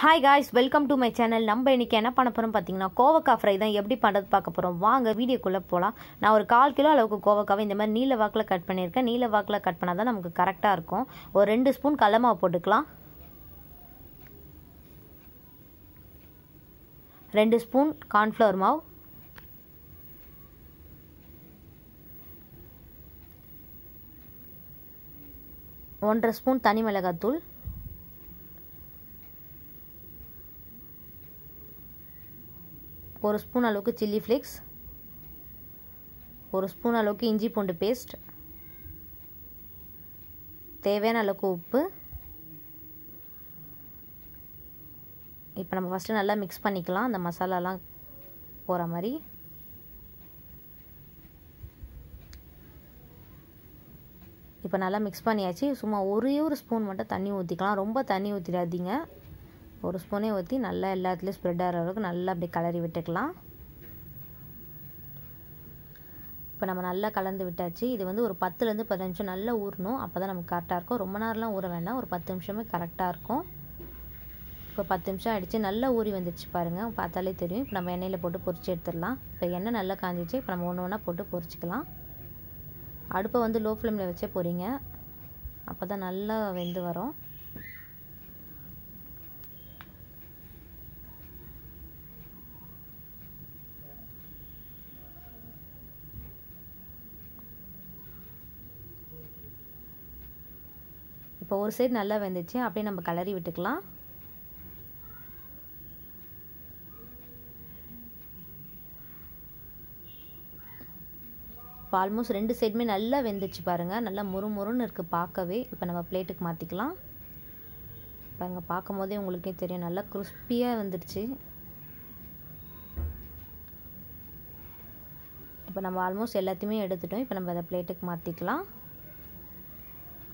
hi guys welcome to my channel நம்ம இன்றைக்கி என்ன பண்ண போகிறோம் பார்த்தீங்கன்னா கோவக்காய் ஃப்ரை தான் எப்படி பண்ணுறது பார்க்க போகிறோம் வாங்க வீடியோக்குள்ளே போகலாம் நான் ஒரு கால் கிலோ அளவுக்கு கோவக்காவை இந்த மாதிரி நீல வாக்கில் கட் பண்ணியிருக்கேன் நீல வாக்கில் கட் பண்ணால் தான் நமக்கு கரெக்டாக இருக்கும் ஒரு ரெண்டு ஸ்பூன் கல்லமாவை போட்டுக்கலாம் ரெண்டு ஸ்பூன் கார்ன்ஃப்ளவர் மாவு ஒன்றரை ஸ்பூன் தனி மிளகாத்தூள் ஒரு ஸ்பூன் அளவுக்கு சில்லி ஃப்ளேக்ஸ் ஒரு ஸ்பூன் அளவுக்கு இஞ்சி பூண்டு பேஸ்ட் தேவையான அளவுக்கு உப்பு இப்போ நம்ம ஃபஸ்ட்டு நல்லா மிக்ஸ் பண்ணிக்கலாம் அந்த மசாலாலாம் போகிற மாதிரி இப்போ நல்லா மிக்ஸ் பண்ணியாச்சு சும்மா ஒரே ஒரு ஸ்பூன் மட்டும் தண்ணி ஊற்றிக்கலாம் ரொம்ப தண்ணி ஊற்றிடாதீங்க ஒரு ஸ்பூனே ஊற்றி நல்லா எல்லாத்துலேயும் ஸ்ப்ரெட் ஆகிற அளவுக்கு நல்லா அப்படியே கலரி விட்டுக்கலாம் இப்போ நம்ம நல்லா கலந்து விட்டாச்சு இது வந்து ஒரு பத்துலேருந்து பதினஞ்சு நிமிஷம் நல்லா ஊறணும் அப்போ தான் நமக்கு கரெக்டாக இருக்கும் ரொம்ப நேரம்லாம் ஊற வேண்டாம் ஒரு பத்து நிமிஷமே கரெக்டாக இருக்கும் இப்போ பத்து நிமிஷம் ஆகிடுச்சு நல்லா ஊறி வந்துடுச்சு பாருங்கள் பார்த்தாலே தெரியும் இப்போ நம்ம எண்ணெயில் போட்டு பொறிச்சு எடுத்துடலாம் இப்போ எண்ணெய் நல்லா காஞ்சிச்சு இப்போ நம்ம ஒன்று ஒன்றா போட்டு பொறிச்சிக்கலாம் அடுப்பை வந்து லோ ஃப்ளேமில் வச்சே போகிறீங்க அப்போ தான் நல்லா வெந்து வரும் இப்போ ஒரு சைடு நல்லா வெந்துச்சு அப்படியே நம்ம கலரி விட்டுக்கலாம் இப்போ ஆல்மோஸ்ட் ரெண்டு சைடுமே நல்லா வெந்துச்சு பாருங்கள் நல்லா முறுமுறுன்னு இருக்குது பார்க்கவே இப்போ நம்ம பிளேட்டுக்கு மாற்றிக்கலாம் பாருங்கள் பார்க்கும் போதே உங்களுக்கே தெரியும் நல்லா கிறிஸ்பியாக வந்துடுச்சு இப்போ நம்ம ஆல்மோஸ்ட் எல்லாத்தையுமே எடுத்துட்டோம் இப்போ நம்ம அதை பிளேட்டுக்கு மாற்றிக்கலாம்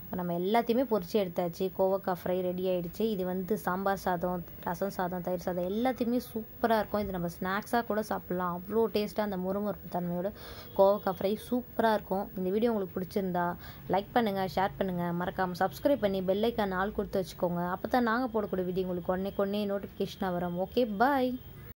இப்போ நம்ம எல்லாத்தையுமே பொறிச்சு எடுத்தாச்சு கோவக்காய் ஃப்ரை ரெடி ஆகிடுச்சு இது வந்து சாம்பார் சாதம் ரசம் சாதம் தயிர் சாதம் எல்லாத்தையுமே சூப்பராக இருக்கும் இது நம்ம ஸ்நாக்ஸாக கூட சாப்பிட்லாம் அவ்வளோ டேஸ்ட்டாக அந்த முறுமுறுப்பு தன்மையோட கோவக்காய் ஃப்ரை சூப்பராக இருக்கும் இந்த வீடியோ உங்களுக்கு பிடிச்சிருந்தா லைக் பண்ணுங்கள் ஷேர் பண்ணுங்கள் மறக்காமல் சப்ஸ்கிரைப் பண்ணி பெல்லைக்கான் ஆள் கொடுத்து வச்சுக்கோங்க அப்போ தான் நாங்கள் போடக்கூடிய வீடியோ உங்களுக்கு ஒன்றே கொன்னே நோட்டிஃபிகேஷனாக வரும் ஓகே பாய்